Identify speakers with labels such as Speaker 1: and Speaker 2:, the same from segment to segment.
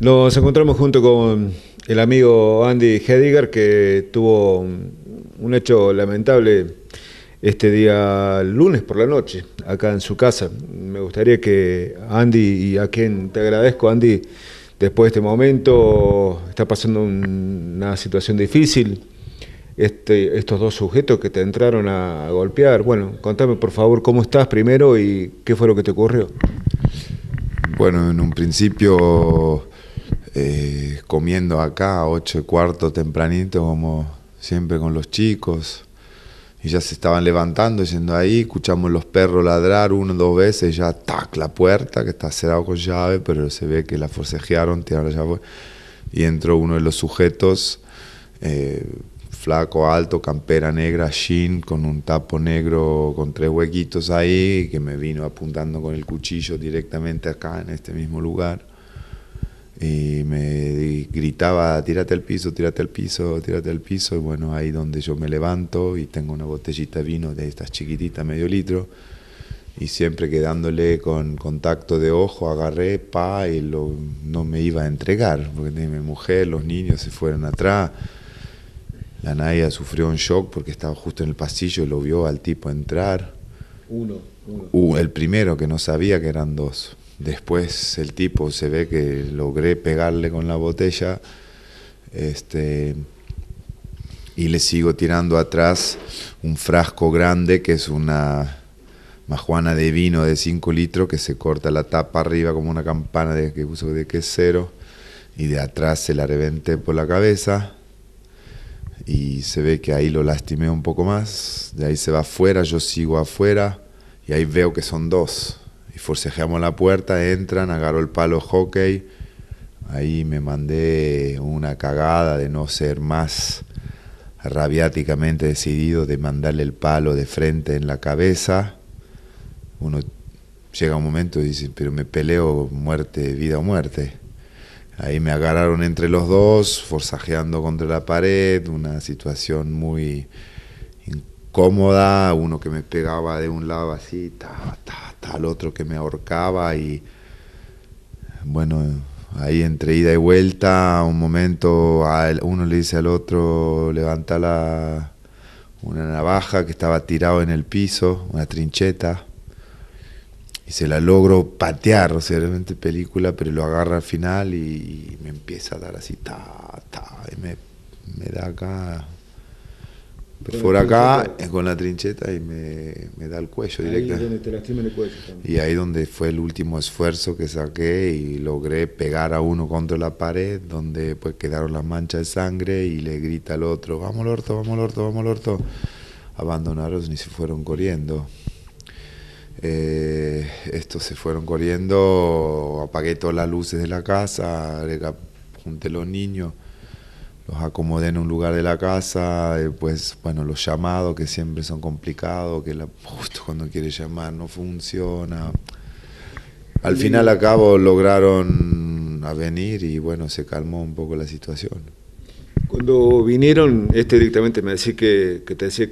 Speaker 1: Nos encontramos junto con el amigo Andy Hediger, que tuvo un hecho lamentable este día lunes por la noche, acá en su casa. Me gustaría que Andy, y a quien te agradezco, Andy, después de este momento, está pasando una situación difícil. Este, estos dos sujetos que te entraron a, a golpear. Bueno, contame por favor cómo estás primero y qué fue lo que te ocurrió.
Speaker 2: Bueno, en un principio eh, comiendo acá, ocho y cuarto tempranito, como siempre con los chicos. Y ya se estaban levantando, yendo ahí, escuchamos los perros ladrar uno, dos veces, ya tac, la puerta, que está cerrada con llave, pero se ve que la forcejearon, tiraron la llave, y entró uno de los sujetos, eh, flaco, alto, campera negra, jean, con un tapo negro con tres huequitos ahí, que me vino apuntando con el cuchillo directamente acá, en este mismo lugar y me gritaba, tírate al piso, tírate al piso, tírate al piso, y bueno, ahí donde yo me levanto y tengo una botellita de vino de estas chiquititas, medio litro, y siempre quedándole con contacto de ojo, agarré, pa, y lo, no me iba a entregar, porque mi mujer, los niños se fueron atrás, la Naya sufrió un shock porque estaba justo en el pasillo y lo vio al tipo entrar. Uno, uno. Uh, el primero que no sabía que eran dos. Después el tipo se ve que logré pegarle con la botella este, y le sigo tirando atrás un frasco grande que es una majuana de vino de 5 litros que se corta la tapa arriba como una campana de, que uso de quesero y de atrás se la reventé por la cabeza y se ve que ahí lo lastimé un poco más, de ahí se va afuera, yo sigo afuera y ahí veo que son dos y forcejeamos la puerta, entran, agarro el palo hockey, ahí me mandé una cagada de no ser más rabiáticamente decidido de mandarle el palo de frente en la cabeza. Uno llega un momento y dice, pero me peleo muerte, vida o muerte. Ahí me agarraron entre los dos, forcejeando contra la pared, una situación muy incómoda, uno que me pegaba de un lado así, ta, al otro que me ahorcaba y bueno, ahí entre ida y vuelta, un momento uno le dice al otro, levanta la, una navaja que estaba tirado en el piso, una trincheta, y se la logro patear, o sea, realmente película, pero lo agarra al final y, me empieza a dar así, ta, ta, me, me da acá por acá con la trincheta y me, da el cuello directo.
Speaker 1: donde
Speaker 2: Y ahí donde fue el último esfuerzo que saqué y logré pegar a uno contra la pared, donde pues quedaron las manchas de sangre y le grita al otro, vamos al orto, vamos al orto, vamos al orto. Abandonaron y se fueron corriendo. Eh, estos se fueron corriendo, apagué todas las luces de la casa, junté los niños los acomodé en un lugar de la casa, pues bueno, los llamados que siempre son complicados, que la, justo cuando quiere llamar no funciona. Al final a cabo lograron venir y bueno, se calmó un poco la situación.
Speaker 1: Cuando vinieron, este directamente me decía que, te decía,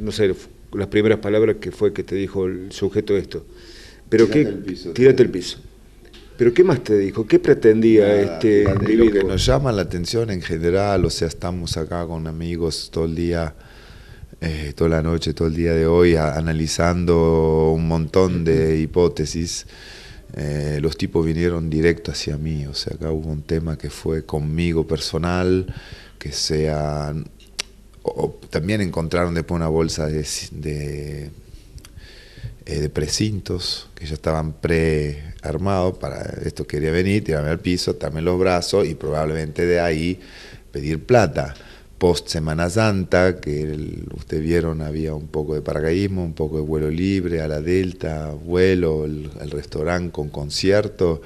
Speaker 1: no sé, las primeras palabras que fue que te dijo el sujeto esto. Pero que, tírate el
Speaker 2: piso. Pero ¿qué más te dijo? ¿Qué pretendía este individuo? nos llama la atención en general, o sea, estamos acá con amigos todo el día, eh, toda la noche, todo el día de hoy, analizando un montón de hipótesis. Eh, los tipos vinieron directo hacia mí, o sea, acá hubo un tema que fue conmigo personal, que sea... O, también encontraron después una bolsa de eh, de precintos que ya estaban prearmados para esto quería venir, tirarme al piso, atarme los brazos y probablemente de ahí pedir plata. Post Semana Santa, que ustedes vieron, había un poco de paracaidismo, un poco de vuelo libre, a la delta, vuelo, el, restaurante con concierto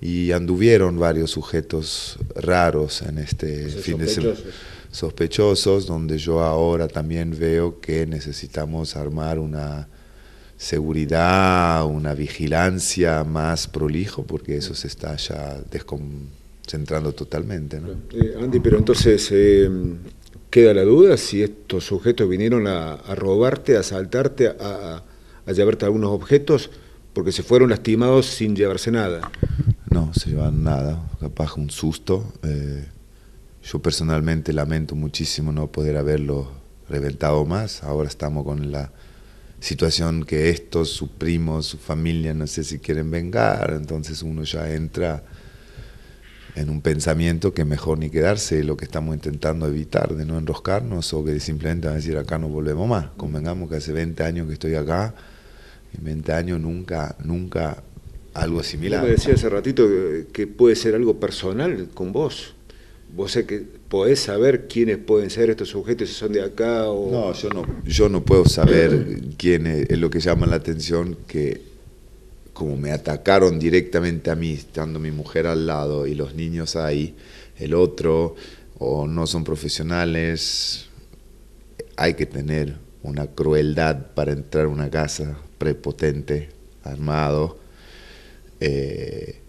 Speaker 2: y anduvieron varios sujetos raros en este pues fin de semana sospechosos, donde yo ahora también veo que necesitamos armar una seguridad, una vigilancia más prolijo, porque eso se está ya desconcentrando totalmente.
Speaker 1: Eh, Andy, pero entonces eh, queda la duda si estos sujetos vinieron a, robarte, a asaltarte, a, llevarte algunos objetos, porque se fueron lastimados sin llevarse nada.
Speaker 2: No, se llevan nada, capaz un susto. Eh, yo personalmente lamento muchísimo no poder haberlo reventado más. Ahora estamos con la situación que estos, su primo, su familia, no sé si quieren vengar, entonces uno ya entra en un pensamiento que mejor ni quedarse, lo que estamos intentando evitar, de no enroscarnos o que simplemente van a decir acá no volvemos más. Convengamos que hace 20 años que estoy acá, en 20 años nunca, nunca algo similar. Yo decía hace
Speaker 1: ratito que, que puede ser algo personal con vos. Vos sé que ¿Podés saber quiénes pueden ser estos sujetos, si son de acá o...? No, yo no,
Speaker 2: yo no puedo saber quién es, lo que llama la atención, que como me atacaron directamente a mí, estando mi mujer al lado y los niños ahí, el otro, o no son profesionales, hay que tener una crueldad para entrar a una casa prepotente, armado. Eh,